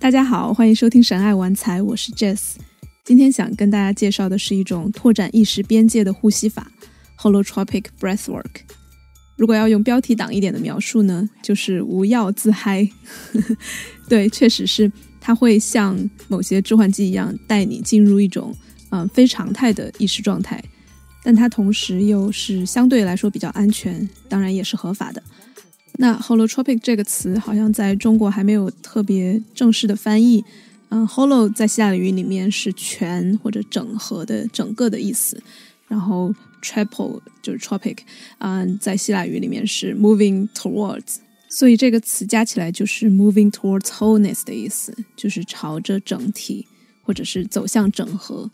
大家好，欢迎收听神爱玩财，我是 Jess。今天想跟大家介绍的是一种拓展意识边界的呼吸法，Holotropic Breathwork。如果要用标题党一点的描述呢，就是无药自嗨。对，确实是，它会像某些致幻剂一样带你进入一种嗯非常态的意识状态，但它同时又是相对来说比较安全，当然也是合法的。那 holotropic 这个词好像在中国还没有特别正式的翻译。嗯，holo 在希腊语里面是全或者整合的整个的意思，然后 triple 就是 tropic，嗯，在希腊语里面是 moving towards，所以这个词加起来就是 moving towards wholeness 的意思，就是朝着整体或者是走向整合。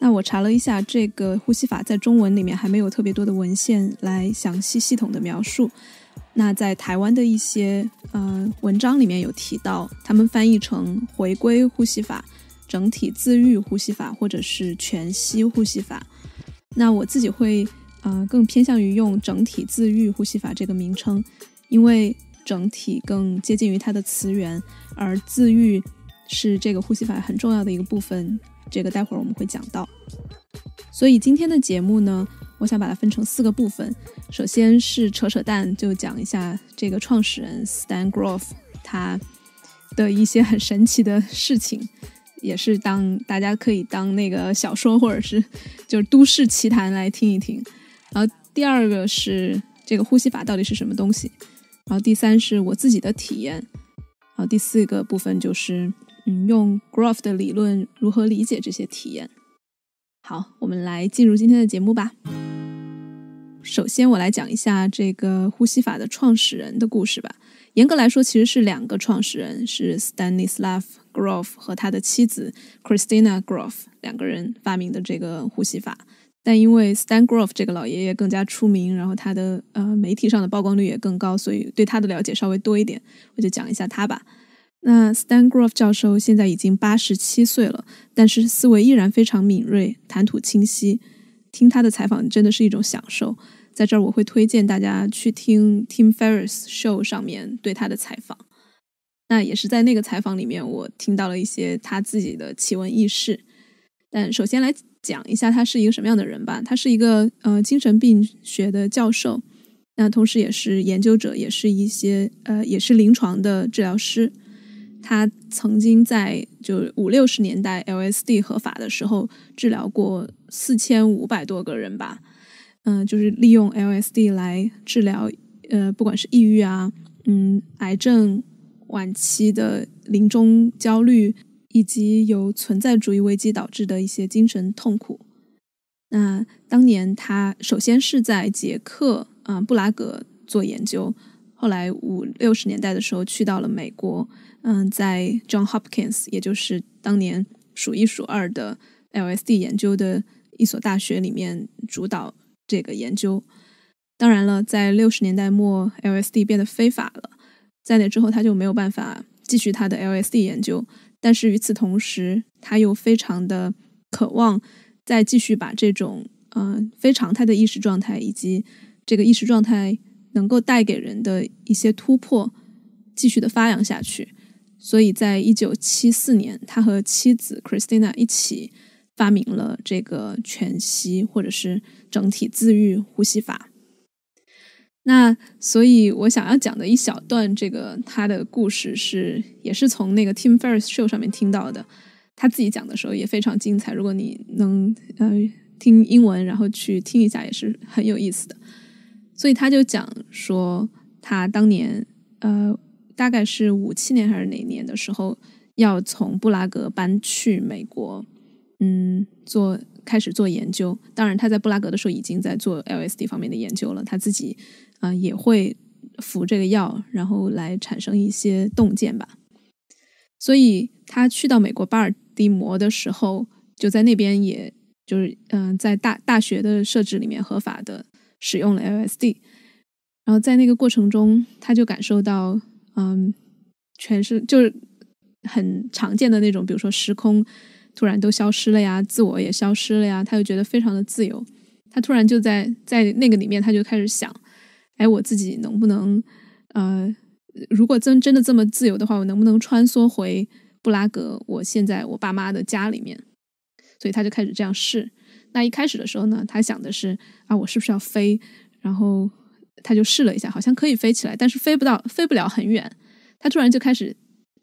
那我查了一下，这个呼吸法在中文里面还没有特别多的文献来详细系统的描述。那在台湾的一些嗯文章里面有提到，他们翻译成回归呼吸法、整体自愈呼吸法，或者是全息呼吸法。那我自己会啊更偏向于用整体自愈呼吸法这个名称，因为整体更接近于它的词源，而自愈是这个呼吸法很重要的一个部分。这个待会儿我们会讲到。所以今天的节目呢？我想把它分成四个部分，首先是扯扯淡，就讲一下这个创始人 Stan Grof 他的一些很神奇的事情，也是当大家可以当那个小说或者是就是都市奇谈来听一听。然后第二个是这个呼吸法到底是什么东西。然后第三是我自己的体验。然后第四个部分就是嗯，用 Grof 的理论如何理解这些体验。好，我们来进入今天的节目吧。首先，我来讲一下这个呼吸法的创始人的故事吧。严格来说，其实是两个创始人，是 Stanislav Grof 和他的妻子 Christina Grof 两个人发明的这个呼吸法。但因为 Stan Grof 这个老爷爷更加出名，然后他的呃媒体上的曝光率也更高，所以对他的了解稍微多一点，我就讲一下他吧。那 Stan Grof 教授现在已经八十七岁了，但是思维依然非常敏锐，谈吐清晰，听他的采访真的是一种享受。在这儿我会推荐大家去听 Tim Ferris Show 上面对他的采访。那也是在那个采访里面，我听到了一些他自己的奇闻异事。但首先来讲一下他是一个什么样的人吧。他是一个呃精神病学的教授，那同时也是研究者，也是一些呃也是临床的治疗师。他曾经在就是五六十年代 LSD 合法的时候治疗过四千五百多个人吧，嗯，就是利用 LSD 来治疗，呃，不管是抑郁啊，嗯，癌症晚期的临终焦虑，以及由存在主义危机导致的一些精神痛苦。那当年他首先是在捷克，啊布拉格做研究，后来五六十年代的时候去到了美国。嗯，在 John Hopkins，也就是当年数一数二的 LSD 研究的一所大学里面主导这个研究。当然了，在六十年代末，LSD 变得非法了，在那之后他就没有办法继续他的 LSD 研究。但是与此同时，他又非常的渴望再继续把这种嗯非常态的意识状态以及这个意识状态能够带给人的一些突破继续的发扬下去。所以在一九七四年，他和妻子 Christina 一起发明了这个全息或者是整体自愈呼吸法。那所以我想要讲的一小段这个他的故事是，也是从那个 Tim Ferris Show 上面听到的。他自己讲的时候也非常精彩。如果你能呃听英文，然后去听一下，也是很有意思的。所以他就讲说，他当年呃。大概是五七年还是哪年的时候，要从布拉格搬去美国，嗯，做开始做研究。当然，他在布拉格的时候已经在做 LSD 方面的研究了，他自己啊也会服这个药，然后来产生一些洞见吧。所以他去到美国巴尔的摩的时候，就在那边，也就是嗯，在大大学的设置里面合法的使用了 LSD，然后在那个过程中，他就感受到。嗯，全是就是很常见的那种，比如说时空突然都消失了呀，自我也消失了呀，他就觉得非常的自由。他突然就在在那个里面，他就开始想，哎，我自己能不能呃，如果真真的这么自由的话，我能不能穿梭回布拉格？我现在我爸妈的家里面。所以他就开始这样试。那一开始的时候呢，他想的是啊，我是不是要飞？然后。他就试了一下，好像可以飞起来，但是飞不到，飞不了很远。他突然就开始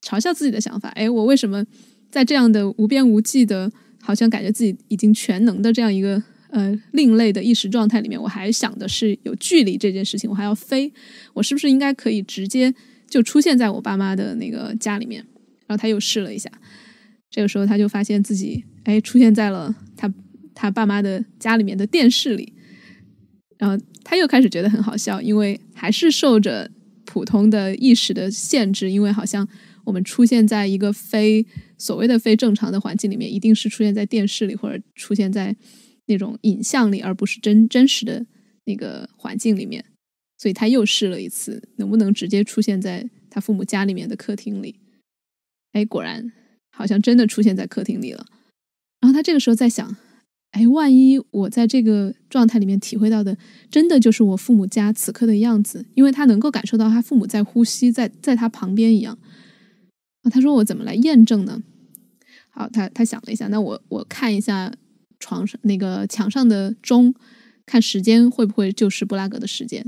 嘲笑自己的想法，哎，我为什么在这样的无边无际的，好像感觉自己已经全能的这样一个呃另类的意识状态里面，我还想的是有距离这件事情，我还要飞，我是不是应该可以直接就出现在我爸妈的那个家里面？然后他又试了一下，这个时候他就发现自己哎出现在了他他爸妈的家里面的电视里。然后他又开始觉得很好笑，因为还是受着普通的意识的限制，因为好像我们出现在一个非所谓的非正常的环境里面，一定是出现在电视里或者出现在那种影像里，而不是真真实的那个环境里面。所以他又试了一次，能不能直接出现在他父母家里面的客厅里？哎，果然好像真的出现在客厅里了。然后他这个时候在想。哎，万一我在这个状态里面体会到的，真的就是我父母家此刻的样子，因为他能够感受到他父母在呼吸，在在他旁边一样。啊，他说我怎么来验证呢？好，他他想了一下，那我我看一下床上那个墙上的钟，看时间会不会就是布拉格的时间？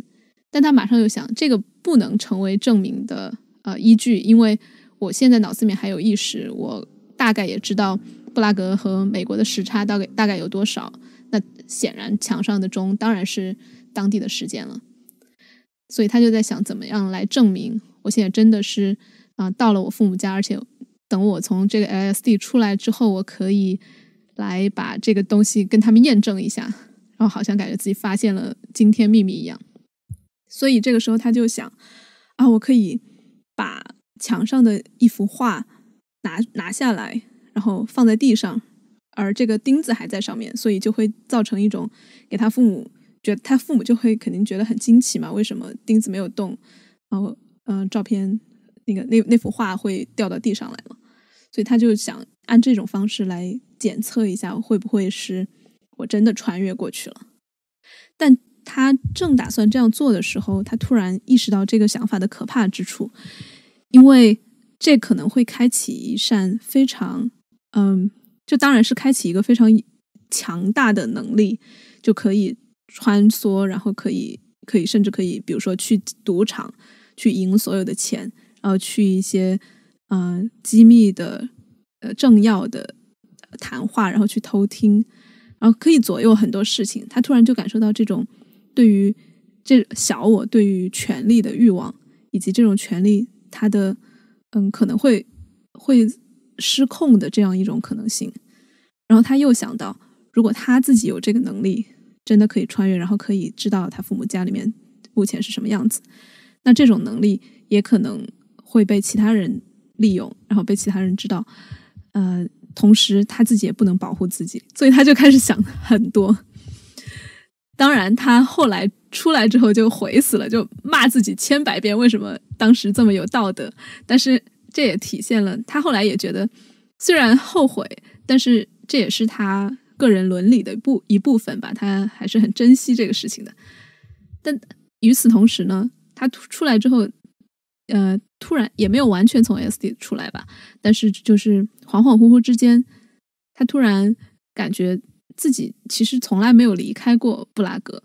但他马上又想，这个不能成为证明的呃依据，因为我现在脑子里面还有意识，我大概也知道。布拉格和美国的时差大概大概有多少？那显然墙上的钟当然是当地的时间了。所以他就在想，怎么样来证明我现在真的是啊到了我父母家？而且等我从这个 LSD 出来之后，我可以来把这个东西跟他们验证一下。然后好像感觉自己发现了惊天秘密一样。所以这个时候他就想啊，我可以把墙上的一幅画拿拿下来。然后放在地上，而这个钉子还在上面，所以就会造成一种给他父母觉得他父母就会肯定觉得很惊奇嘛？为什么钉子没有动？然后，嗯，照片那个那那幅画会掉到地上来了，所以他就想按这种方式来检测一下，会不会是我真的穿越过去了？但他正打算这样做的时候，他突然意识到这个想法的可怕之处，因为这可能会开启一扇非常。嗯，这当然是开启一个非常强大的能力，就可以穿梭，然后可以可以甚至可以，比如说去赌场去赢所有的钱，然后去一些嗯机密的呃政要的谈话，然后去偷听，然后可以左右很多事情。他突然就感受到这种对于这小我对于权力的欲望，以及这种权力他的嗯可能会会。失控的这样一种可能性，然后他又想到，如果他自己有这个能力，真的可以穿越，然后可以知道他父母家里面目前是什么样子，那这种能力也可能会被其他人利用，然后被其他人知道。呃，同时他自己也不能保护自己，所以他就开始想很多。当然，他后来出来之后就悔死了，就骂自己千百遍，为什么当时这么有道德？但是。这也体现了他后来也觉得，虽然后悔，但是这也是他个人伦理的部一部分吧。他还是很珍惜这个事情的。但与此同时呢，他出来之后，呃，突然也没有完全从 S D 出来吧，但是就是恍恍惚惚之间，他突然感觉自己其实从来没有离开过布拉格，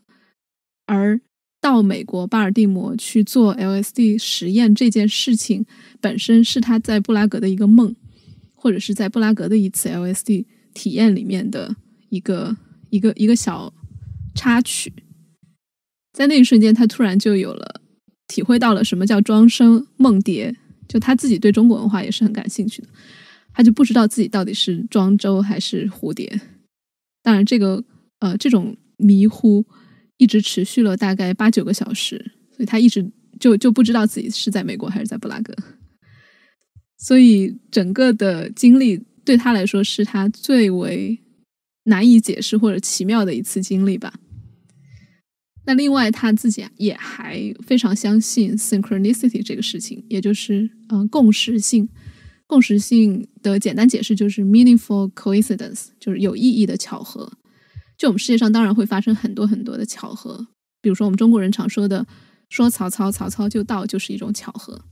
而。到美国巴尔的摩去做 LSD 实验这件事情本身是他在布拉格的一个梦，或者是在布拉格的一次 LSD 体验里面的一个一个一个小插曲。在那一瞬间，他突然就有了体会到了什么叫庄生梦蝶。就他自己对中国文化也是很感兴趣的，他就不知道自己到底是庄周还是蝴蝶。当然，这个呃，这种迷糊。一直持续了大概八九个小时，所以他一直就就不知道自己是在美国还是在布拉格，所以整个的经历对他来说是他最为难以解释或者奇妙的一次经历吧。那另外他自己也还非常相信 synchronicity 这个事情，也就是嗯共识性，共识性的简单解释就是 meaningful coincidence，就是有意义的巧合。就我们世界上当然会发生很多很多的巧合，比如说我们中国人常说的“说曹操，曹操就到”，就是一种巧合。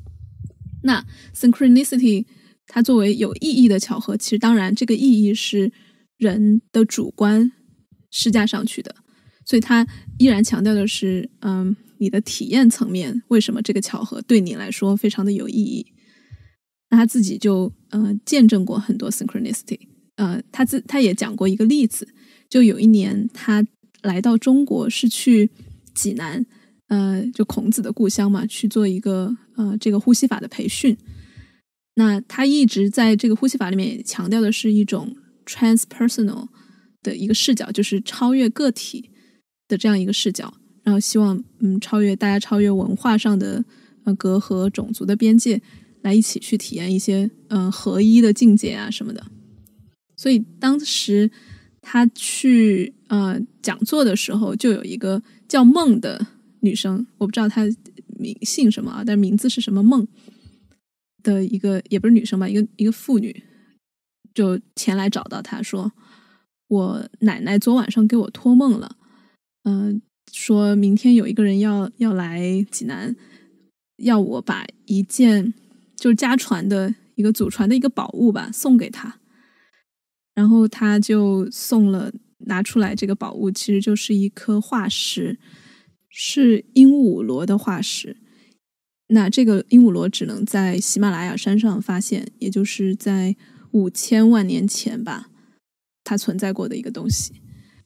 那 synchronicity 它作为有意义的巧合，其实当然这个意义是人的主观施加上去的，所以它依然强调的是，嗯，你的体验层面为什么这个巧合对你来说非常的有意义。那他自己就呃见证过很多 synchronicity，呃，他自他也讲过一个例子。就有一年，他来到中国，是去济南，呃，就孔子的故乡嘛，去做一个呃这个呼吸法的培训。那他一直在这个呼吸法里面也强调的是一种 transpersonal 的一个视角，就是超越个体的这样一个视角，然后希望嗯超越大家，超越文化上的呃隔阂、种族的边界，来一起去体验一些嗯合一的境界啊什么的。所以当时。他去啊，讲座的时候就有一个叫梦的女生，我不知道她名姓什么啊，但名字是什么梦的一个，也不是女生吧，一个一个妇女，就前来找到他说：“我奶奶昨晚上给我托梦了，嗯，说明天有一个人要要来济南，要我把一件就是家传的一个祖传的一个宝物吧送给他。”然后他就送了拿出来这个宝物，其实就是一颗化石，是鹦鹉螺的化石。那这个鹦鹉螺只能在喜马拉雅山上发现，也就是在五千万年前吧，它存在过的一个东西。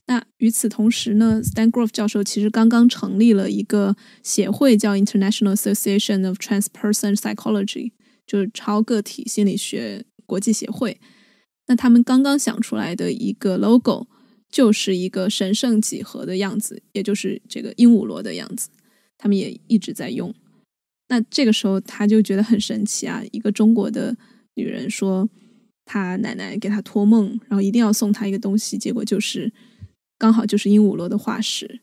那与此同时呢，Stan Grove 教授其实刚刚成立了一个协会，叫 International Association of Transperson Psychology，就是超个体心理学国际协会。那他们刚刚想出来的一个 logo，就是一个神圣几何的样子，也就是这个鹦鹉螺的样子，他们也一直在用。那这个时候他就觉得很神奇啊！一个中国的女人说，她奶奶给她托梦，然后一定要送她一个东西，结果就是刚好就是鹦鹉螺的化石。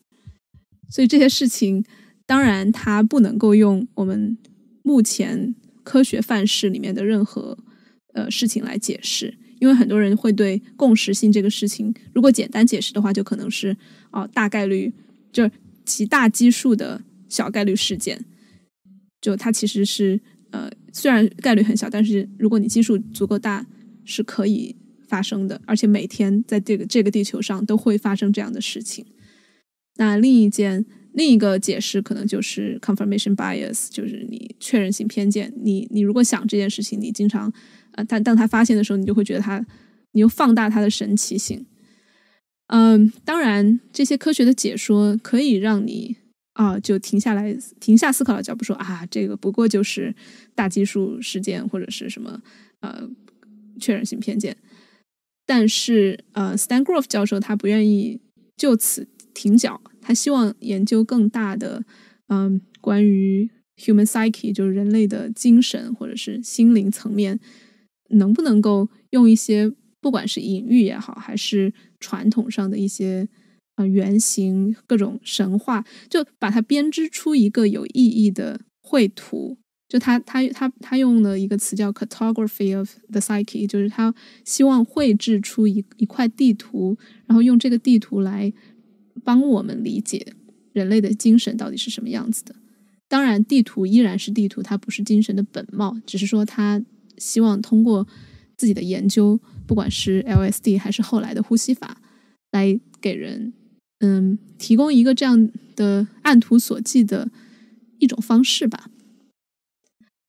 所以这些事情，当然他不能够用我们目前科学范式里面的任何呃事情来解释。因为很多人会对共识性这个事情，如果简单解释的话，就可能是哦，大概率就是极大基数的小概率事件。就它其实是呃，虽然概率很小，但是如果你基数足够大，是可以发生的。而且每天在这个这个地球上都会发生这样的事情。那另一件另一个解释可能就是 confirmation bias，就是你确认性偏见。你你如果想这件事情，你经常。啊，但当他发现的时候，你就会觉得他，你又放大他的神奇性。嗯，当然，这些科学的解说可以让你啊，就停下来，停下思考的脚步，说啊，这个不过就是大基数事件或者是什么呃确认性偏见。但是呃，Stan Groff 教授他不愿意就此停脚，他希望研究更大的嗯，关于 human psyche，就是人类的精神或者是心灵层面。能不能够用一些，不管是隐喻也好，还是传统上的一些，啊，原型、各种神话，就把它编织出一个有意义的绘图。就他他他他用了一个词叫 cartography of the psyche，就是他希望绘制出一一块地图，然后用这个地图来帮我们理解人类的精神到底是什么样子的。当然，地图依然是地图，它不是精神的本貌，只是说它。希望通过自己的研究，不管是 LSD 还是后来的呼吸法，来给人，嗯，提供一个这样的按图索骥的一种方式吧。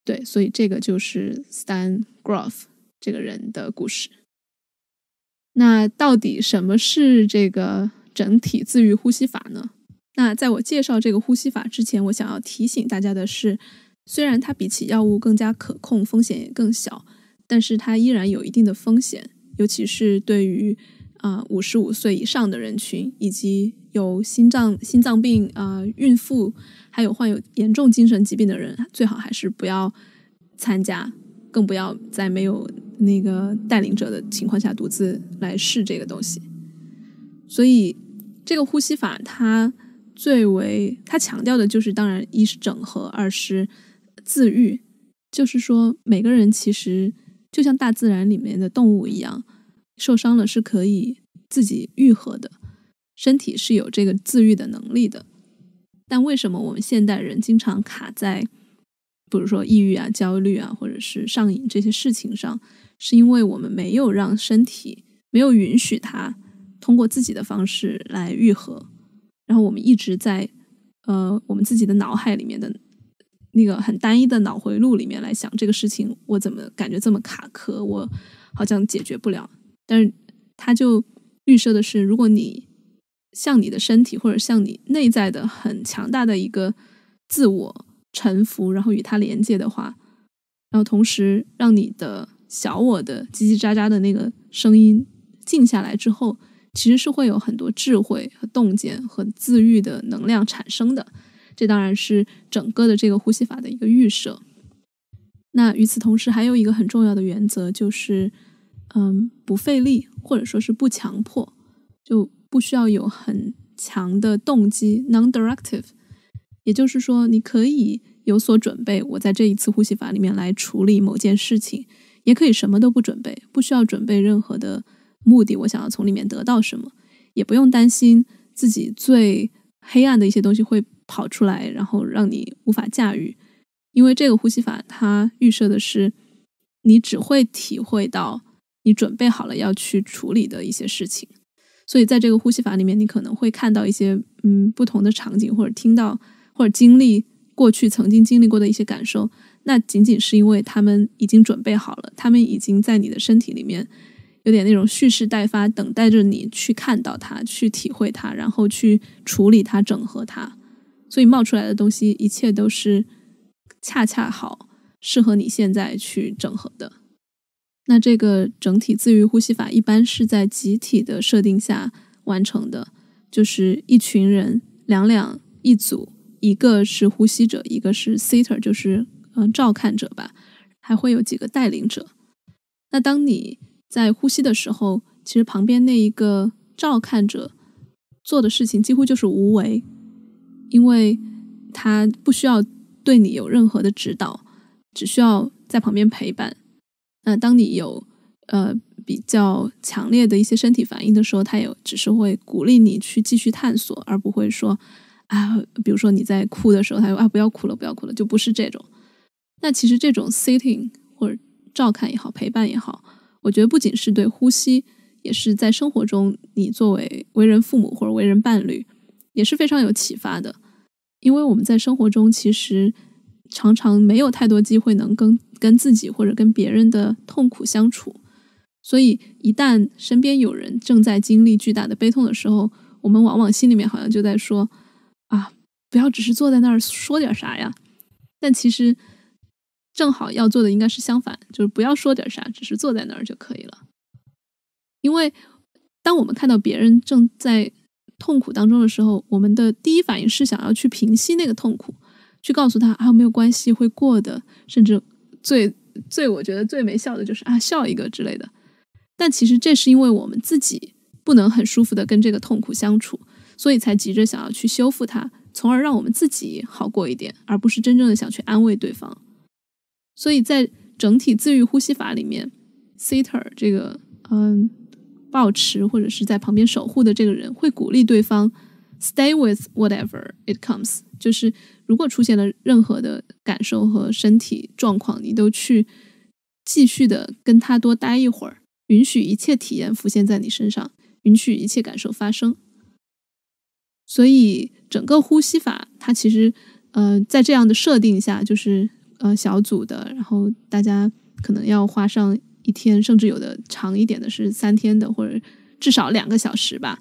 对，所以这个就是 Stan Grof 这个人的故事。那到底什么是这个整体自愈呼吸法呢？那在我介绍这个呼吸法之前，我想要提醒大家的是。虽然它比起药物更加可控，风险也更小，但是它依然有一定的风险，尤其是对于啊五十五岁以上的人群，以及有心脏心脏病啊孕妇，还有患有严重精神疾病的人，最好还是不要参加，更不要在没有那个带领者的情况下独自来试这个东西。所以，这个呼吸法它最为它强调的就是，当然一是整合，二是。自愈，就是说每个人其实就像大自然里面的动物一样，受伤了是可以自己愈合的，身体是有这个自愈的能力的。但为什么我们现代人经常卡在，比如说抑郁啊、焦虑啊，或者是上瘾这些事情上，是因为我们没有让身体，没有允许它通过自己的方式来愈合，然后我们一直在呃我们自己的脑海里面的。那个很单一的脑回路里面来想这个事情，我怎么感觉这么卡壳？我好像解决不了。但是他就预设的是，如果你向你的身体或者向你内在的很强大的一个自我臣服，然后与它连接的话，然后同时让你的小我的叽叽喳喳的那个声音静下来之后，其实是会有很多智慧和洞见和自愈的能量产生的。这当然是整个的这个呼吸法的一个预设。那与此同时，还有一个很重要的原则，就是，嗯，不费力或者说是不强迫，就不需要有很强的动机 （non-directive）。也就是说，你可以有所准备，我在这一次呼吸法里面来处理某件事情；也可以什么都不准备，不需要准备任何的目的。我想要从里面得到什么，也不用担心自己最黑暗的一些东西会。跑出来，然后让你无法驾驭，因为这个呼吸法它预设的是，你只会体会到你准备好了要去处理的一些事情，所以在这个呼吸法里面，你可能会看到一些嗯不同的场景，或者听到或者经历过去曾经经历过的一些感受，那仅仅是因为他们已经准备好了，他们已经在你的身体里面有点那种蓄势待发，等待着你去看到它，去体会它，然后去处理它，整合它。所以冒出来的东西，一切都是恰恰好适合你现在去整合的。那这个整体自愈呼吸法一般是在集体的设定下完成的，就是一群人两两一组，一个是呼吸者，一个是 sitter，就是嗯照看者吧，还会有几个带领者。那当你在呼吸的时候，其实旁边那一个照看者做的事情几乎就是无为。因为他不需要对你有任何的指导，只需要在旁边陪伴。那当你有呃比较强烈的一些身体反应的时候，他也只是会鼓励你去继续探索，而不会说啊，比如说你在哭的时候，他说啊不要哭了，不要哭了，就不是这种。那其实这种 sitting 或者照看也好，陪伴也好，我觉得不仅是对呼吸，也是在生活中你作为为人父母或者为人伴侣也是非常有启发的。因为我们在生活中其实常常没有太多机会能跟跟自己或者跟别人的痛苦相处，所以一旦身边有人正在经历巨大的悲痛的时候，我们往往心里面好像就在说啊，不要只是坐在那儿说点啥呀。但其实正好要做的应该是相反，就是不要说点啥，只是坐在那儿就可以了。因为当我们看到别人正在……痛苦当中的时候，我们的第一反应是想要去平息那个痛苦，去告诉他，啊，没有关系，会过的。甚至最最，我觉得最没效的就是啊，笑一个之类的。但其实这是因为我们自己不能很舒服的跟这个痛苦相处，所以才急着想要去修复它，从而让我们自己好过一点，而不是真正的想去安慰对方。所以在整体自愈呼吸法里面，Ceter 这个，嗯。抱持或者是在旁边守护的这个人会鼓励对方 stay with whatever it comes，就是如果出现了任何的感受和身体状况，你都去继续的跟他多待一会儿，允许一切体验浮现在你身上，允许一切感受发生。所以整个呼吸法它其实，呃，在这样的设定下，就是呃小组的，然后大家可能要花上。一天，甚至有的长一点的是三天的，或者至少两个小时吧。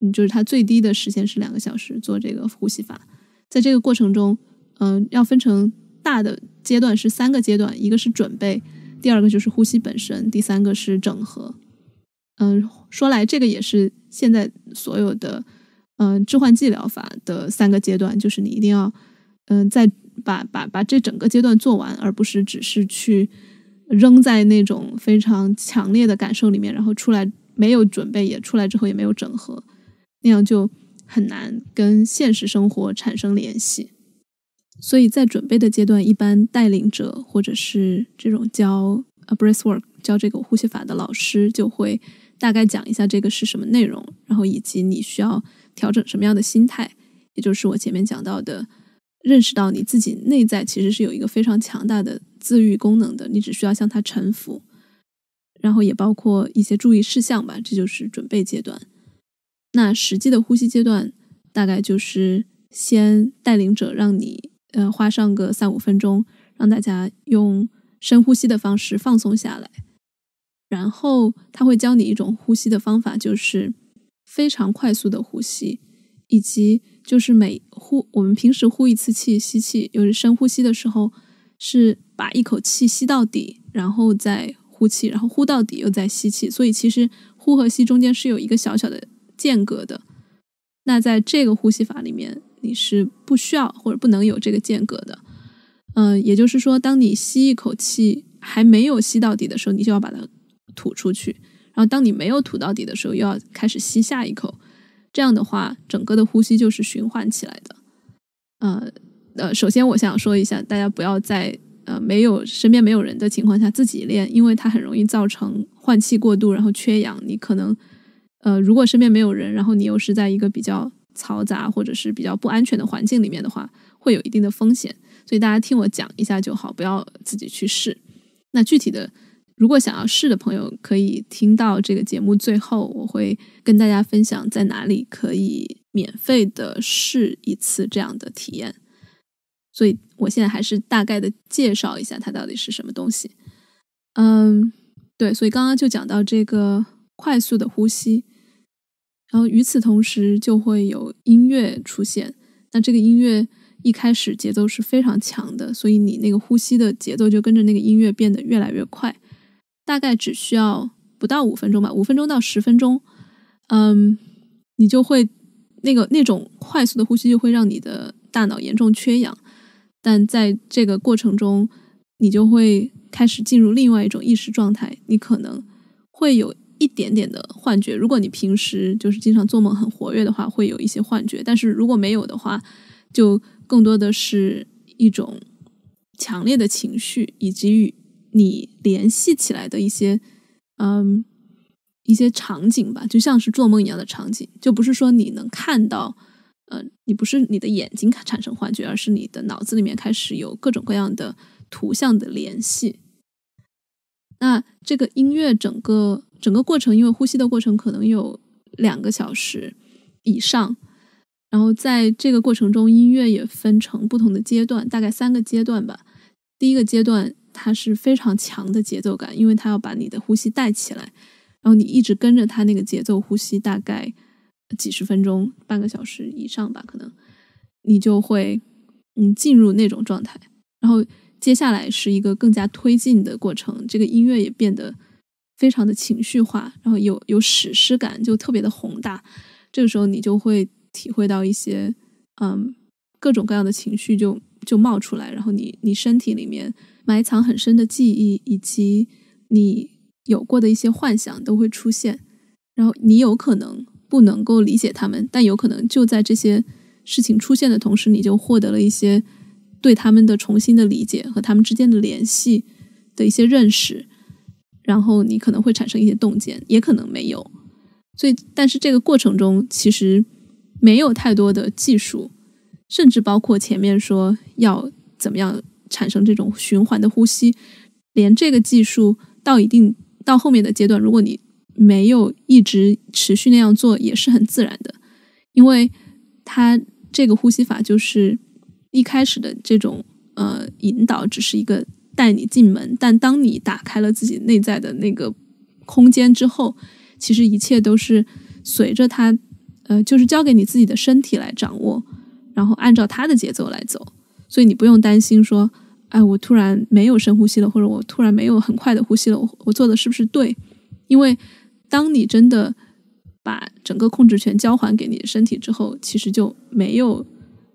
嗯，就是它最低的时间是两个小时做这个呼吸法。在这个过程中，嗯，要分成大的阶段是三个阶段：一个是准备，第二个就是呼吸本身，第三个是整合。嗯，说来这个也是现在所有的嗯置换剂疗法的三个阶段，就是你一定要嗯，在把把把这整个阶段做完，而不是只是去。扔在那种非常强烈的感受里面，然后出来没有准备，也出来之后也没有整合，那样就很难跟现实生活产生联系。所以在准备的阶段，一般带领者或者是这种教啊 breathwork 教这个呼吸法的老师，就会大概讲一下这个是什么内容，然后以及你需要调整什么样的心态，也就是我前面讲到的。认识到你自己内在其实是有一个非常强大的自愈功能的，你只需要向它臣服，然后也包括一些注意事项吧，这就是准备阶段。那实际的呼吸阶段，大概就是先带领者让你呃花上个三五分钟，让大家用深呼吸的方式放松下来，然后他会教你一种呼吸的方法，就是非常快速的呼吸。以及就是每呼，我们平时呼一次气，吸气，就是深呼吸的时候是把一口气吸到底，然后再呼气，然后呼到底又再吸气，所以其实呼和吸中间是有一个小小的间隔的。那在这个呼吸法里面，你是不需要或者不能有这个间隔的。嗯，也就是说，当你吸一口气还没有吸到底的时候，你就要把它吐出去；然后当你没有吐到底的时候，又要开始吸下一口。这样的话，整个的呼吸就是循环起来的。呃呃，首先我想说一下，大家不要在呃没有身边没有人的情况下自己练，因为它很容易造成换气过度，然后缺氧。你可能呃如果身边没有人，然后你又是在一个比较嘈杂或者是比较不安全的环境里面的话，会有一定的风险。所以大家听我讲一下就好，不要自己去试。那具体的。如果想要试的朋友，可以听到这个节目最后，我会跟大家分享在哪里可以免费的试一次这样的体验。所以我现在还是大概的介绍一下它到底是什么东西。嗯，对，所以刚刚就讲到这个快速的呼吸，然后与此同时就会有音乐出现。那这个音乐一开始节奏是非常强的，所以你那个呼吸的节奏就跟着那个音乐变得越来越快。大概只需要不到五分钟吧，五分钟到十分钟，嗯，你就会那个那种快速的呼吸就会让你的大脑严重缺氧，但在这个过程中，你就会开始进入另外一种意识状态，你可能会有一点点的幻觉。如果你平时就是经常做梦很活跃的话，会有一些幻觉，但是如果没有的话，就更多的是一种强烈的情绪以及与。你联系起来的一些，嗯，一些场景吧，就像是做梦一样的场景，就不是说你能看到，嗯，你不是你的眼睛产生幻觉，而是你的脑子里面开始有各种各样的图像的联系。那这个音乐整个整个过程，因为呼吸的过程可能有两个小时以上，然后在这个过程中，音乐也分成不同的阶段，大概三个阶段吧。第一个阶段。它是非常强的节奏感，因为它要把你的呼吸带起来，然后你一直跟着它那个节奏呼吸，大概几十分钟、半个小时以上吧，可能你就会嗯进入那种状态。然后接下来是一个更加推进的过程，这个音乐也变得非常的情绪化，然后有有史诗感，就特别的宏大。这个时候你就会体会到一些嗯各种各样的情绪就就冒出来，然后你你身体里面。埋藏很深的记忆，以及你有过的一些幻想都会出现，然后你有可能不能够理解他们，但有可能就在这些事情出现的同时，你就获得了一些对他们的重新的理解和他们之间的联系的一些认识，然后你可能会产生一些洞见，也可能没有。所以，但是这个过程中其实没有太多的技术，甚至包括前面说要怎么样。产生这种循环的呼吸，连这个技术到一定到后面的阶段，如果你没有一直持续那样做，也是很自然的，因为它这个呼吸法就是一开始的这种呃引导，只是一个带你进门，但当你打开了自己内在的那个空间之后，其实一切都是随着它呃，就是交给你自己的身体来掌握，然后按照它的节奏来走，所以你不用担心说。哎，我突然没有深呼吸了，或者我突然没有很快的呼吸了，我我做的是不是对？因为当你真的把整个控制权交还给你的身体之后，其实就没有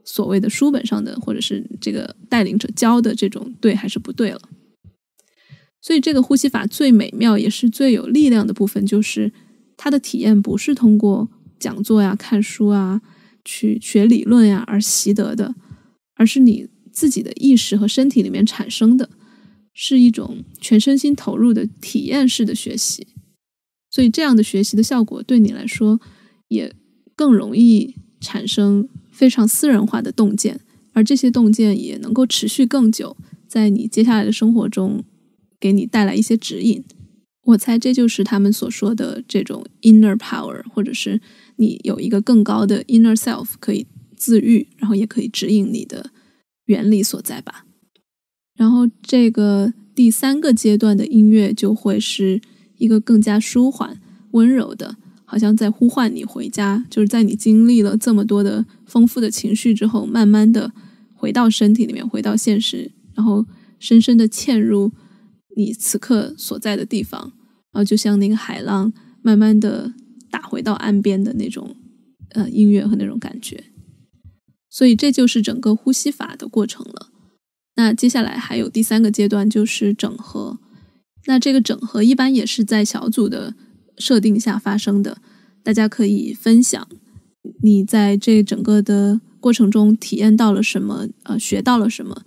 所谓的书本上的或者是这个带领者教的这种对还是不对了。所以这个呼吸法最美妙也是最有力量的部分，就是它的体验不是通过讲座呀、看书啊、去学理论呀而习得的，而是你。自己的意识和身体里面产生的，是一种全身心投入的体验式的学习，所以这样的学习的效果对你来说也更容易产生非常私人化的洞见，而这些洞见也能够持续更久，在你接下来的生活中给你带来一些指引。我猜这就是他们所说的这种 inner power，或者是你有一个更高的 inner self 可以自愈，然后也可以指引你的。原理所在吧，然后这个第三个阶段的音乐就会是一个更加舒缓、温柔的，好像在呼唤你回家。就是在你经历了这么多的丰富的情绪之后，慢慢的回到身体里面，回到现实，然后深深的嵌入你此刻所在的地方。然后就像那个海浪慢慢的打回到岸边的那种，呃，音乐和那种感觉。所以这就是整个呼吸法的过程了。那接下来还有第三个阶段，就是整合。那这个整合一般也是在小组的设定下发生的，大家可以分享你在这整个的过程中体验到了什么，呃，学到了什么。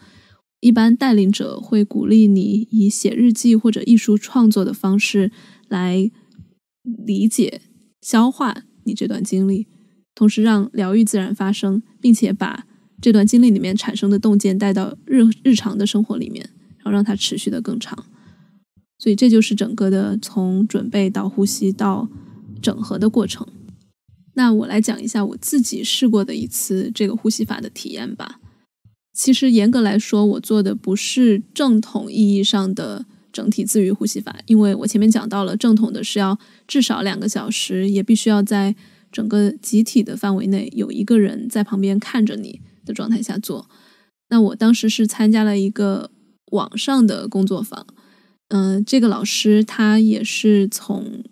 一般带领者会鼓励你以写日记或者艺术创作的方式来理解、消化你这段经历。同时让疗愈自然发生，并且把这段经历里面产生的洞见带到日日常的生活里面，然后让它持续的更长。所以这就是整个的从准备到呼吸到整合的过程。那我来讲一下我自己试过的一次这个呼吸法的体验吧。其实严格来说，我做的不是正统意义上的整体自愈呼吸法，因为我前面讲到了，正统的是要至少两个小时，也必须要在。整个集体的范围内，有一个人在旁边看着你的状态下做。那我当时是参加了一个网上的工作坊，嗯，这个老师他也是从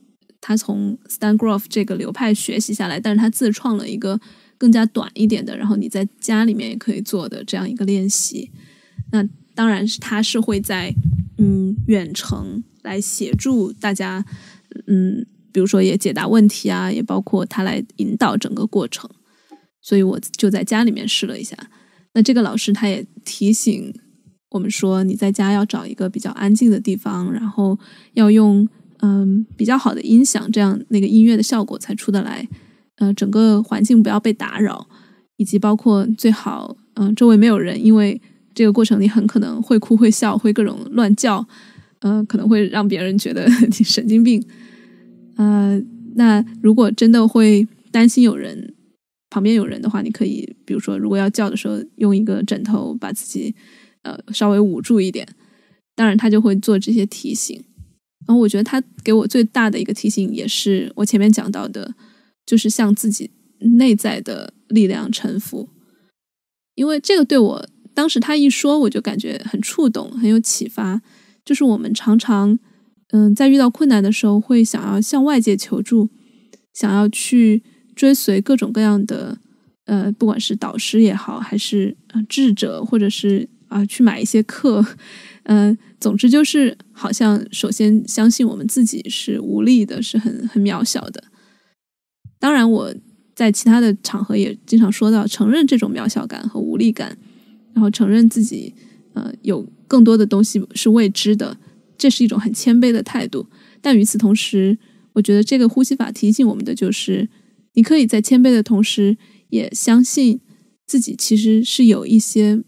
他从 Stan Groff 这个流派学习下来，但是他自创了一个更加短一点的，然后你在家里面也可以做的这样一个练习。那当然是他是会在嗯远程来协助大家，嗯。比如说，也解答问题啊，也包括他来引导整个过程，所以我就在家里面试了一下。那这个老师他也提醒我们说，你在家要找一个比较安静的地方，然后要用嗯比较好的音响，这样那个音乐的效果才出得来。嗯，整个环境不要被打扰，以及包括最好嗯周围没有人，因为这个过程你很可能会哭会笑会各种乱叫，嗯可能会让别人觉得你神经病。呃，那如果真的会担心有人旁边有人的话，你可以比如说，如果要叫的时候，用一个枕头把自己呃稍微捂住一点。当然，他就会做这些提醒。然后，我觉得他给我最大的一个提醒，也是我前面讲到的，就是向自己内在的力量臣服，因为这个对我当时他一说，我就感觉很触动，很有启发。就是我们常常。嗯，在遇到困难的时候，会想要向外界求助，想要去追随各种各样的，呃，不管是导师也好，还是啊智者，或者是啊去买一些课，嗯，总之就是好像首先相信我们自己是无力的，是很很渺小的。当然，我在其他的场合也经常说到，承认这种渺小感和无力感，然后承认自己，呃，有更多的东西是未知的。这是一种很谦卑的态度，但与此同时，我觉得这个呼吸法提醒我们的就是，你可以在谦卑的同时，也相信自己其实是有一些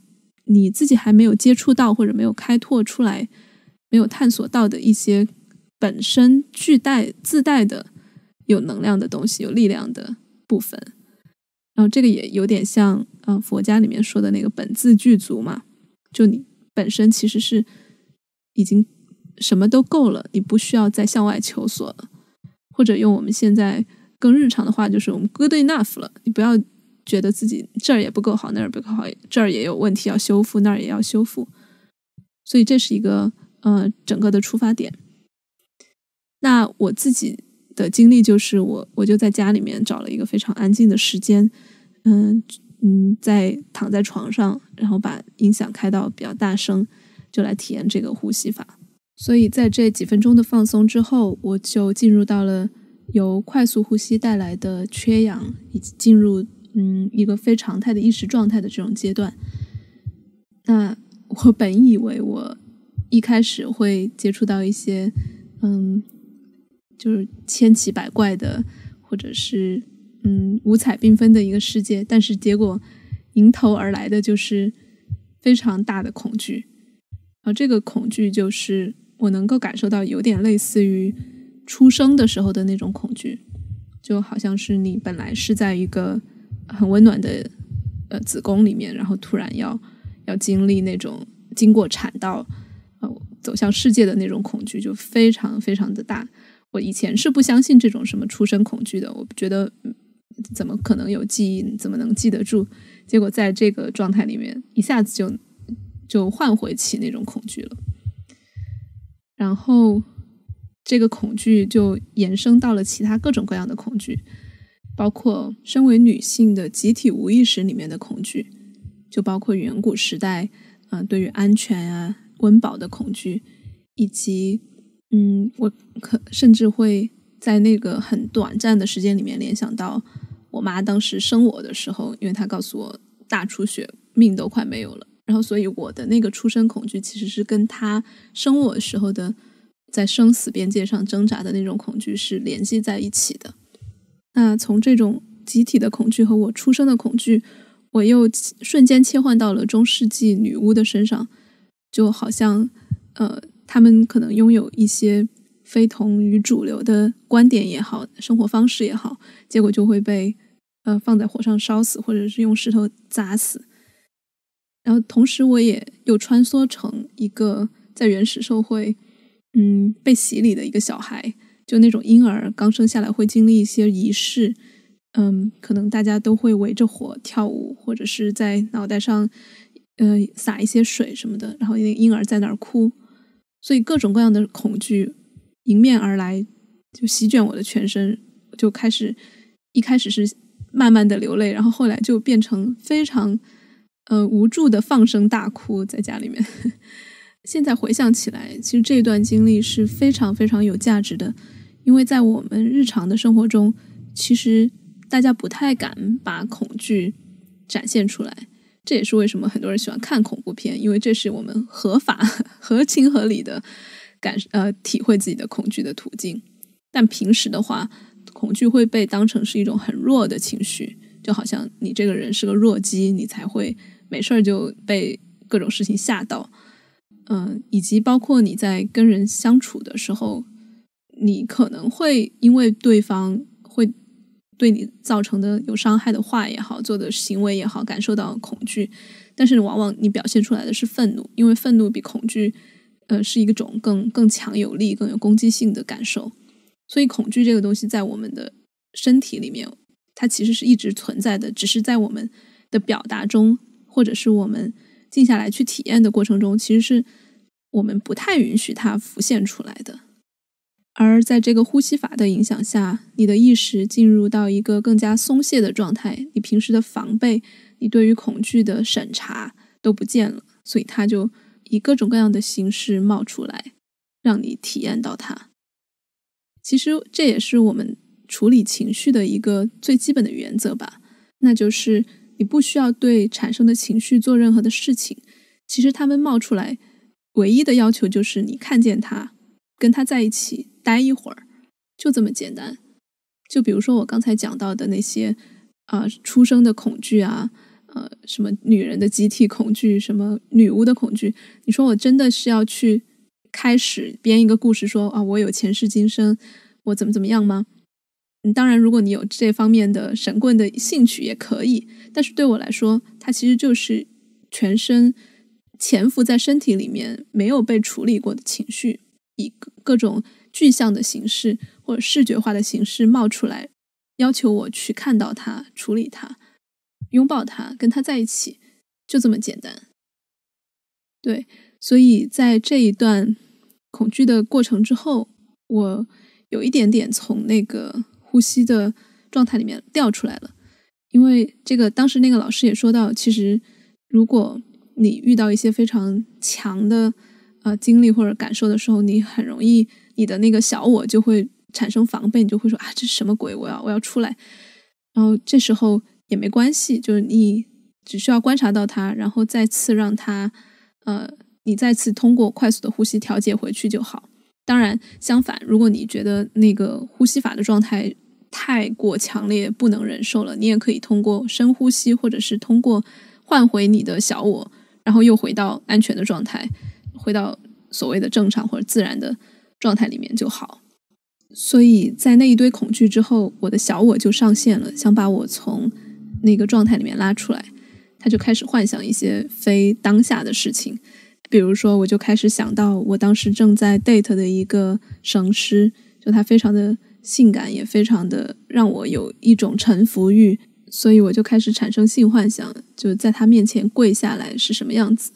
你自己还没有接触到或者没有开拓出来、没有探索到的一些本身具带自带的有能量的东西、有力量的部分。然后这个也有点像呃，佛家里面说的那个本自具足嘛，就你本身其实是已经。什么都够了，你不需要再向外求索了，或者用我们现在更日常的话，就是我们 good enough 了。你不要觉得自己这儿也不够好，那儿不够好，这儿也有问题要修复，那儿也要修复。所以这是一个，呃，整个的出发点。那我自己的经历就是，我我就在家里面找了一个非常安静的时间，嗯嗯，在躺在床上，然后把音响开到比较大声，就来体验这个呼吸法。所以，在这几分钟的放松之后，我就进入到了由快速呼吸带来的缺氧以及进入嗯一个非常态的意识状态的这种阶段。那我本以为我一开始会接触到一些嗯就是千奇百怪的，或者是嗯五彩缤纷的一个世界，但是结果迎头而来的就是非常大的恐惧，而这个恐惧就是。我能够感受到有点类似于出生的时候的那种恐惧，就好像是你本来是在一个很温暖的呃子宫里面，然后突然要要经历那种经过产道呃走向世界的那种恐惧，就非常非常的大。我以前是不相信这种什么出生恐惧的，我觉得怎么可能有记忆，怎么能记得住？结果在这个状态里面，一下子就就唤回起那种恐惧了。然后，这个恐惧就延伸到了其他各种各样的恐惧，包括身为女性的集体无意识里面的恐惧，就包括远古时代，啊，对于安全啊、温饱的恐惧，以及，嗯，我可甚至会在那个很短暂的时间里面联想到，我妈当时生我的时候，因为她告诉我大出血，命都快没有了。然后，所以我的那个出生恐惧其实是跟他生我时候的，在生死边界上挣扎的那种恐惧是联系在一起的。那从这种集体的恐惧和我出生的恐惧，我又瞬间切换到了中世纪女巫的身上，就好像，呃，他们可能拥有一些非同于主流的观点也好，生活方式也好，结果就会被呃放在火上烧死，或者是用石头砸死。然后，同时我也又穿梭成一个在原始社会，嗯，被洗礼的一个小孩，就那种婴儿刚生下来会经历一些仪式，嗯，可能大家都会围着火跳舞，或者是在脑袋上，呃，撒一些水什么的，然后因为婴儿在那儿哭，所以各种各样的恐惧迎面而来，就席卷我的全身，就开始，一开始是慢慢的流泪，然后后来就变成非常。呃，无助的放声大哭，在家里面。现在回想起来，其实这段经历是非常非常有价值的，因为在我们日常的生活中，其实大家不太敢把恐惧展现出来。这也是为什么很多人喜欢看恐怖片，因为这是我们合法、合情合理的感呃体会自己的恐惧的途径。但平时的话，恐惧会被当成是一种很弱的情绪。就好像你这个人是个弱鸡，你才会没事儿就被各种事情吓到，嗯，以及包括你在跟人相处的时候，你可能会因为对方会对你造成的有伤害的话也好，做的行为也好，感受到恐惧，但是往往你表现出来的是愤怒，因为愤怒比恐惧，呃，是一种更更强有力、更有攻击性的感受，所以恐惧这个东西在我们的身体里面。它其实是一直存在的，只是在我们的表达中，或者是我们静下来去体验的过程中，其实是我们不太允许它浮现出来的。而在这个呼吸法的影响下，你的意识进入到一个更加松懈的状态，你平时的防备，你对于恐惧的审查都不见了，所以它就以各种各样的形式冒出来，让你体验到它。其实这也是我们。处理情绪的一个最基本的原则吧，那就是你不需要对产生的情绪做任何的事情。其实他们冒出来，唯一的要求就是你看见他，跟他在一起待一会儿，就这么简单。就比如说我刚才讲到的那些，啊，出生的恐惧啊，呃，什么女人的集体恐惧，什么女巫的恐惧。你说我真的是要去开始编一个故事，说啊，我有前世今生，我怎么怎么样吗？当然，如果你有这方面的神棍的兴趣也可以，但是对我来说，它其实就是全身潜伏在身体里面没有被处理过的情绪，以各种具象的形式或者视觉化的形式冒出来，要求我去看到它、处理它、拥抱它、跟它在一起，就这么简单。对，所以在这一段恐惧的过程之后，我有一点点从那个。呼吸的状态里面掉出来了，因为这个当时那个老师也说到，其实如果你遇到一些非常强的呃经历或者感受的时候，你很容易你的那个小我就会产生防备，你就会说啊这是什么鬼？我要我要出来。然后这时候也没关系，就是你只需要观察到它，然后再次让它呃你再次通过快速的呼吸调节回去就好。当然，相反，如果你觉得那个呼吸法的状态。太过强烈，不能忍受了。你也可以通过深呼吸，或者是通过换回你的小我，然后又回到安全的状态，回到所谓的正常或者自然的状态里面就好。所以在那一堆恐惧之后，我的小我就上线了，想把我从那个状态里面拉出来，他就开始幻想一些非当下的事情，比如说我就开始想到我当时正在 date 的一个神师，就他非常的。性感也非常的让我有一种臣服欲，所以我就开始产生性幻想，就在他面前跪下来是什么样子。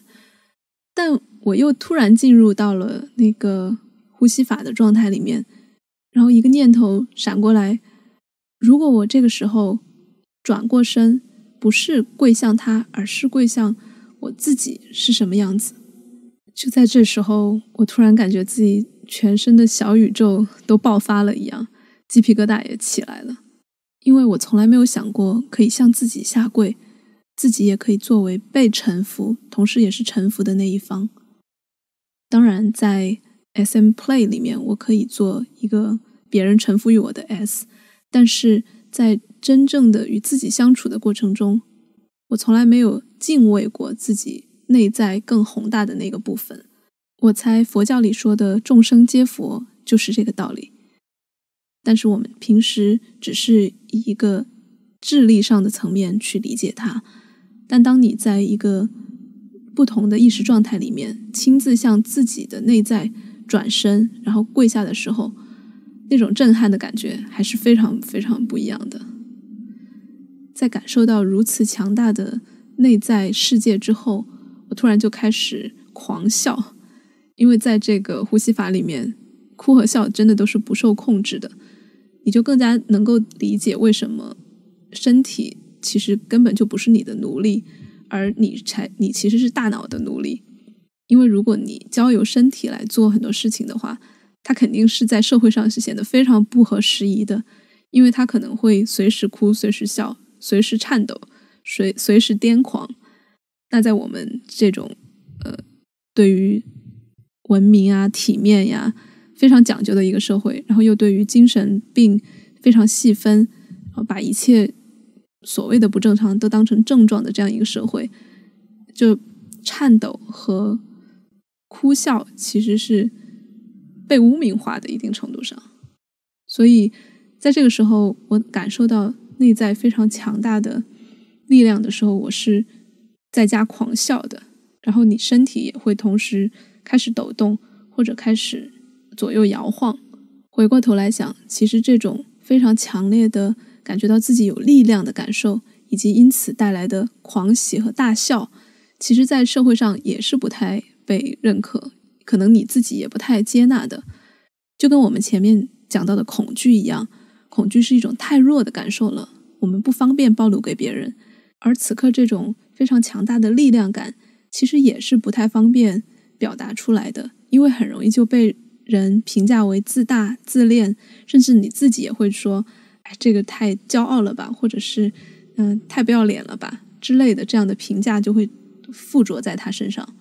但我又突然进入到了那个呼吸法的状态里面，然后一个念头闪过来：如果我这个时候转过身，不是跪向他，而是跪向我自己，是什么样子？就在这时候，我突然感觉自己全身的小宇宙都爆发了一样。鸡皮疙瘩也起来了，因为我从来没有想过可以向自己下跪，自己也可以作为被臣服，同时也是臣服的那一方。当然，在 S M Play 里面，我可以做一个别人臣服于我的 S，但是在真正的与自己相处的过程中，我从来没有敬畏过自己内在更宏大的那个部分。我猜佛教里说的众生皆佛就是这个道理。但是我们平时只是一个智力上的层面去理解它，但当你在一个不同的意识状态里面，亲自向自己的内在转身，然后跪下的时候，那种震撼的感觉还是非常非常不一样的。在感受到如此强大的内在世界之后，我突然就开始狂笑，因为在这个呼吸法里面，哭和笑真的都是不受控制的。你就更加能够理解为什么身体其实根本就不是你的奴隶，而你才你其实是大脑的奴隶。因为如果你交由身体来做很多事情的话，它肯定是在社会上是显得非常不合时宜的，因为它可能会随时哭、随时笑、随时颤抖、随随时癫狂。那在我们这种呃，对于文明啊、体面呀。非常讲究的一个社会，然后又对于精神病非常细分，然后把一切所谓的不正常都当成症状的这样一个社会，就颤抖和哭笑其实是被污名化的一定程度上。所以在这个时候，我感受到内在非常强大的力量的时候，我是在家狂笑的，然后你身体也会同时开始抖动或者开始。左右摇晃，回过头来想，其实这种非常强烈的感觉到自己有力量的感受，以及因此带来的狂喜和大笑，其实，在社会上也是不太被认可，可能你自己也不太接纳的。就跟我们前面讲到的恐惧一样，恐惧是一种太弱的感受了，我们不方便暴露给别人，而此刻这种非常强大的力量感，其实也是不太方便表达出来的，因为很容易就被。人评价为自大、自恋，甚至你自己也会说：“哎，这个太骄傲了吧，或者是嗯，太不要脸了吧之类的。”这样的评价就会附着在他身上。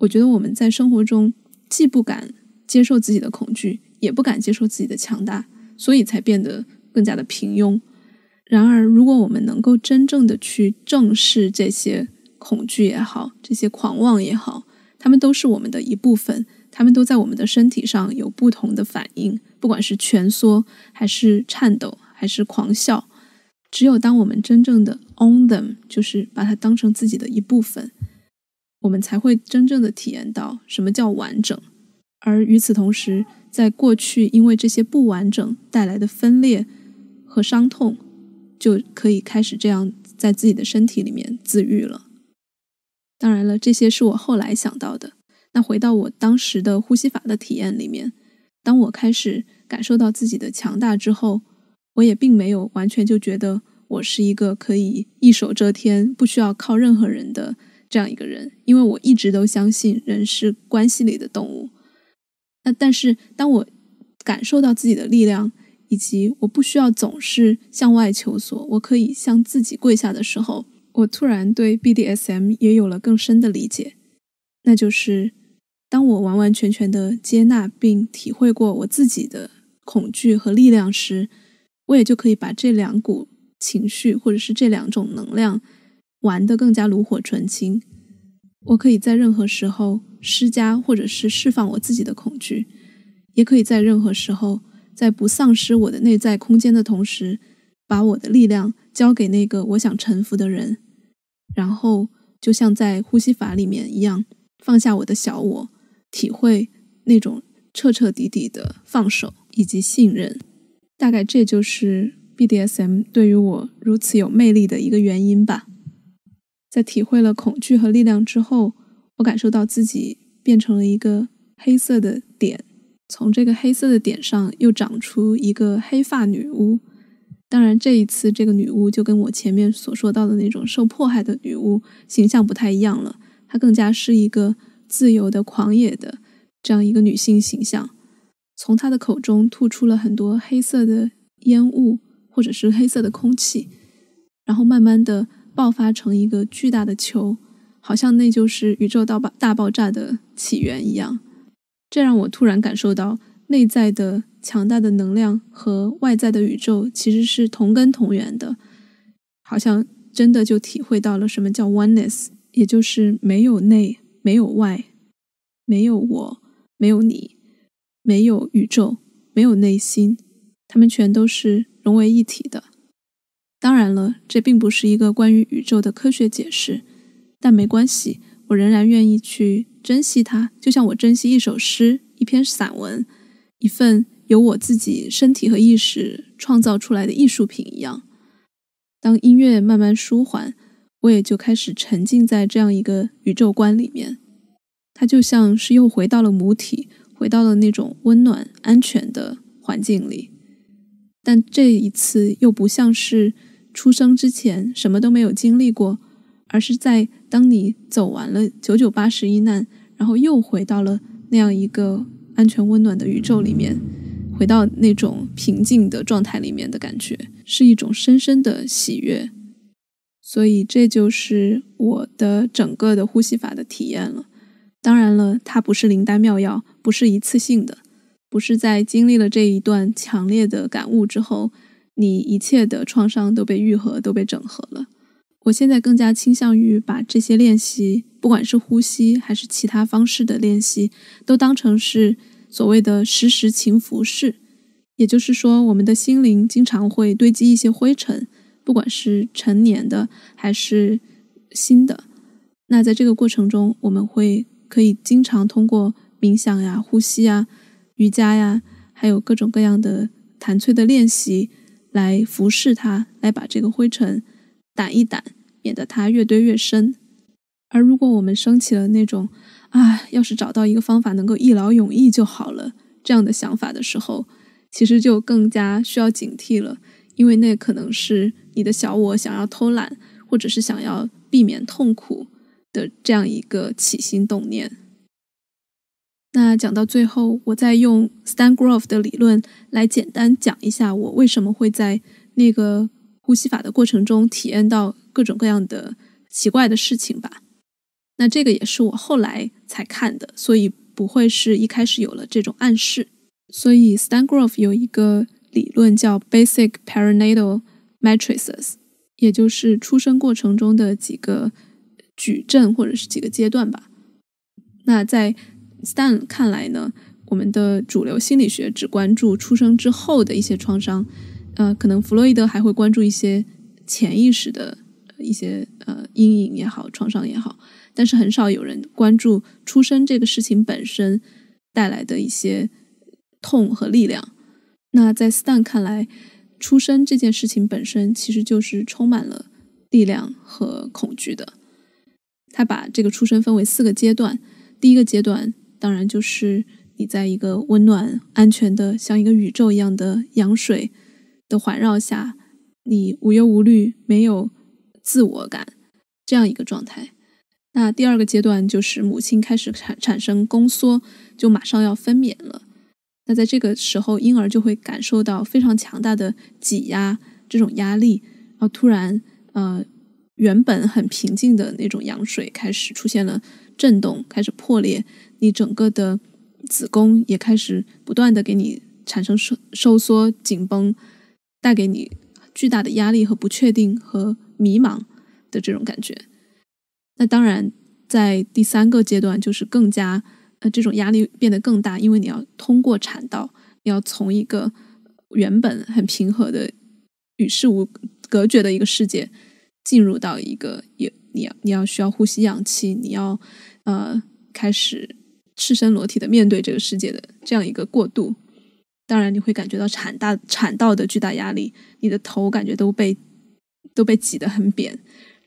我觉得我们在生活中既不敢接受自己的恐惧，也不敢接受自己的强大，所以才变得更加的平庸。然而，如果我们能够真正的去正视这些恐惧也好，这些狂妄也好，他们都是我们的一部分。他们都在我们的身体上有不同的反应，不管是蜷缩，还是颤抖，还是狂笑。只有当我们真正的 own them，就是把它当成自己的一部分，我们才会真正的体验到什么叫完整。而与此同时，在过去因为这些不完整带来的分裂和伤痛，就可以开始这样在自己的身体里面自愈了。当然了，这些是我后来想到的。那回到我当时的呼吸法的体验里面，当我开始感受到自己的强大之后，我也并没有完全就觉得我是一个可以一手遮天、不需要靠任何人的这样一个人，因为我一直都相信人是关系里的动物。那但是当我感受到自己的力量，以及我不需要总是向外求索，我可以向自己跪下的时候，我突然对 BDSM 也有了更深的理解，那就是。当我完完全全的接纳并体会过我自己的恐惧和力量时，我也就可以把这两股情绪或者是这两种能量玩得更加炉火纯青。我可以在任何时候施加或者是释放我自己的恐惧，也可以在任何时候，在不丧失我的内在空间的同时，把我的力量交给那个我想臣服的人，然后就像在呼吸法里面一样，放下我的小我。体会那种彻彻底底的放手以及信任，大概这就是 BDSM 对于我如此有魅力的一个原因吧。在体会了恐惧和力量之后，我感受到自己变成了一个黑色的点，从这个黑色的点上又长出一个黑发女巫。当然，这一次这个女巫就跟我前面所说到的那种受迫害的女巫形象不太一样了，她更加是一个。自由的、狂野的这样一个女性形象，从她的口中吐出了很多黑色的烟雾，或者是黑色的空气，然后慢慢的爆发成一个巨大的球，好像那就是宇宙大爆大爆炸的起源一样。这让我突然感受到内在的强大的能量和外在的宇宙其实是同根同源的，好像真的就体会到了什么叫 oneness，也就是没有内。没有外，没有我，没有你，没有宇宙，没有内心，它们全都是融为一体的。当然了，这并不是一个关于宇宙的科学解释，但没关系，我仍然愿意去珍惜它，就像我珍惜一首诗、一篇散文、一份由我自己身体和意识创造出来的艺术品一样。当音乐慢慢舒缓。我也就开始沉浸在这样一个宇宙观里面，它就像是又回到了母体，回到了那种温暖、安全的环境里。但这一次又不像是出生之前什么都没有经历过，而是在当你走完了九九八十一难，然后又回到了那样一个安全、温暖的宇宙里面，回到那种平静的状态里面的感觉，是一种深深的喜悦。所以，这就是我的整个的呼吸法的体验了。当然了，它不是灵丹妙药，不是一次性的，不是在经历了这一段强烈的感悟之后，你一切的创伤都被愈合、都被整合了。我现在更加倾向于把这些练习，不管是呼吸还是其他方式的练习，都当成是所谓的实时情服饰。也就是说，我们的心灵经常会堆积一些灰尘。不管是陈年的还是新的，那在这个过程中，我们会可以经常通过冥想呀、呼吸呀、瑜伽呀，还有各种各样的弹脆的练习来服侍它，来把这个灰尘掸一掸，免得它越堆越深。而如果我们升起了那种“啊，要是找到一个方法能够一劳永逸就好了”这样的想法的时候，其实就更加需要警惕了，因为那可能是。你的小我想要偷懒，或者是想要避免痛苦的这样一个起心动念。那讲到最后，我再用 Stan Grof 的理论来简单讲一下，我为什么会在那个呼吸法的过程中体验到各种各样的奇怪的事情吧。那这个也是我后来才看的，所以不会是一开始有了这种暗示。所以 Stan Grof 有一个理论叫 Basic p a r a n a o a l matrices，也就是出生过程中的几个矩阵或者是几个阶段吧。那在 Stan 看来呢，我们的主流心理学只关注出生之后的一些创伤，呃，可能弗洛伊德还会关注一些潜意识的一些呃阴影也好，创伤也好，但是很少有人关注出生这个事情本身带来的一些痛和力量。那在 Stan 看来。出生这件事情本身其实就是充满了力量和恐惧的。他把这个出生分为四个阶段，第一个阶段当然就是你在一个温暖、安全的像一个宇宙一样的羊水的环绕下，你无忧无虑，没有自我感这样一个状态。那第二个阶段就是母亲开始产产生宫缩，就马上要分娩了。那在这个时候，婴儿就会感受到非常强大的挤压这种压力，然后突然，呃，原本很平静的那种羊水开始出现了震动，开始破裂，你整个的子宫也开始不断的给你产生收收缩、紧绷，带给你巨大的压力和不确定和迷茫的这种感觉。那当然，在第三个阶段就是更加。呃，这种压力变得更大，因为你要通过产道，要从一个原本很平和的、与世无隔绝的一个世界，进入到一个也你要你要需要呼吸氧气，你要呃开始赤身裸体的面对这个世界的这样一个过渡。当然，你会感觉到产大产道的巨大压力，你的头感觉都被都被挤得很扁，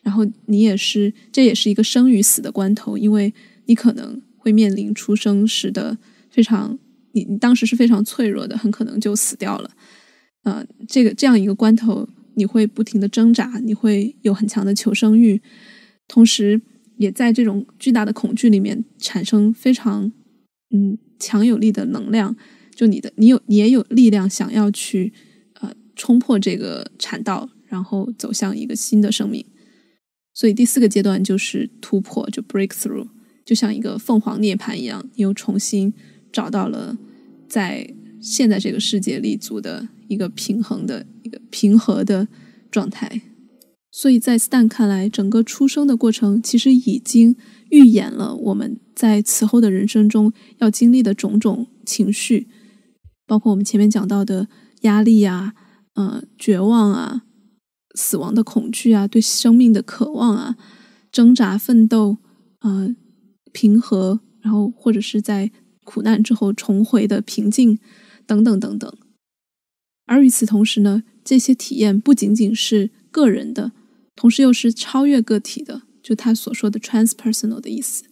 然后你也是这也是一个生与死的关头，因为你可能。会面临出生时的非常，你你当时是非常脆弱的，很可能就死掉了。呃，这个这样一个关头，你会不停的挣扎，你会有很强的求生欲，同时也在这种巨大的恐惧里面产生非常嗯强有力的能量。就你的，你有你也有力量想要去呃冲破这个产道，然后走向一个新的生命。所以第四个阶段就是突破，就 breakthrough。就像一个凤凰涅槃一样，又重新找到了在现在这个世界立足的一个平衡的一个平和的状态。所以在 Stan 看来，整个出生的过程其实已经预演了我们在此后的人生中要经历的种种情绪，包括我们前面讲到的压力啊、呃、绝望啊、死亡的恐惧啊、对生命的渴望啊、挣扎奋斗啊。平和，然后或者是在苦难之后重回的平静，等等等等。而与此同时呢，这些体验不仅仅是个人的，同时又是超越个体的，就他所说的 transpersonal 的意思。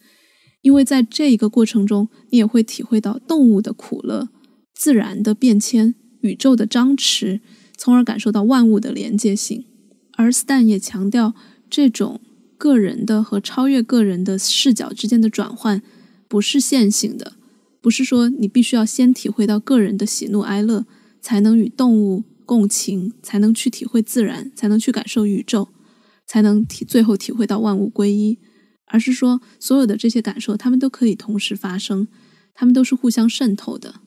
因为在这一个过程中，你也会体会到动物的苦乐、自然的变迁、宇宙的张弛，从而感受到万物的连接性。而 Stan 也强调这种。个人的和超越个人的视角之间的转换，不是线性的，不是说你必须要先体会到个人的喜怒哀乐，才能与动物共情，才能去体会自然，才能去感受宇宙，才能体最后体会到万物归一，而是说所有的这些感受，它们都可以同时发生，它们都是互相渗透的。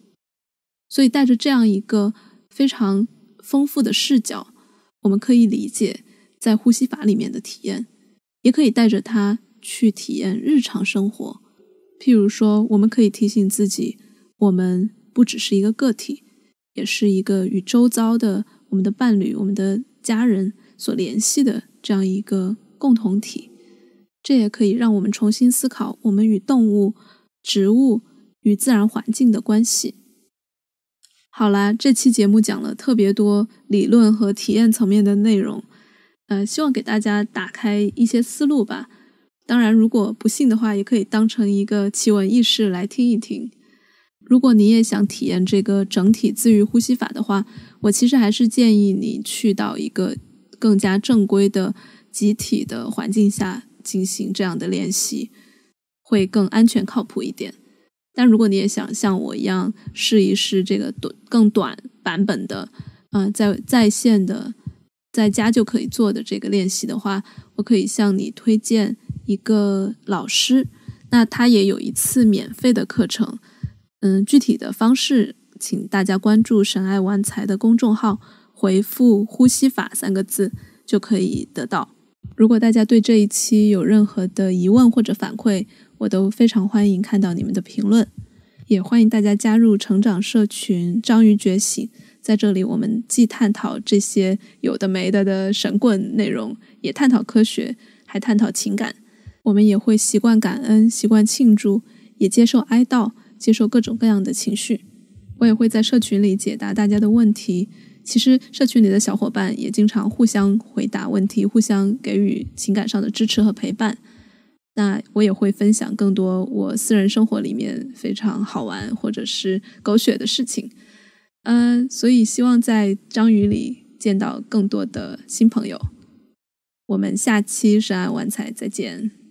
所以带着这样一个非常丰富的视角，我们可以理解在呼吸法里面的体验。也可以带着它去体验日常生活，譬如说，我们可以提醒自己，我们不只是一个个体，也是一个与周遭的我们的伴侣、我们的家人所联系的这样一个共同体。这也可以让我们重新思考我们与动物、植物与自然环境的关系。好啦，这期节目讲了特别多理论和体验层面的内容。呃，希望给大家打开一些思路吧。当然，如果不信的话，也可以当成一个奇闻异事来听一听。如果你也想体验这个整体自愈呼吸法的话，我其实还是建议你去到一个更加正规的集体的环境下进行这样的练习，会更安全靠谱一点。但如果你也想像我一样试一试这个短更短版本的，嗯，在在线的。在家就可以做的这个练习的话，我可以向你推荐一个老师，那他也有一次免费的课程。嗯，具体的方式，请大家关注“神爱玩财”的公众号，回复“呼吸法”三个字就可以得到。如果大家对这一期有任何的疑问或者反馈，我都非常欢迎看到你们的评论，也欢迎大家加入成长社群“章鱼觉醒”。在这里，我们既探讨这些有的没的的神棍内容，也探讨科学，还探讨情感。我们也会习惯感恩，习惯庆祝，也接受哀悼，接受各种各样的情绪。我也会在社群里解答大家的问题。其实，社群里的小伙伴也经常互相回答问题，互相给予情感上的支持和陪伴。那我也会分享更多我私人生活里面非常好玩或者是狗血的事情。呃，所以希望在章鱼里见到更多的新朋友。我们下期深爱晚彩再见。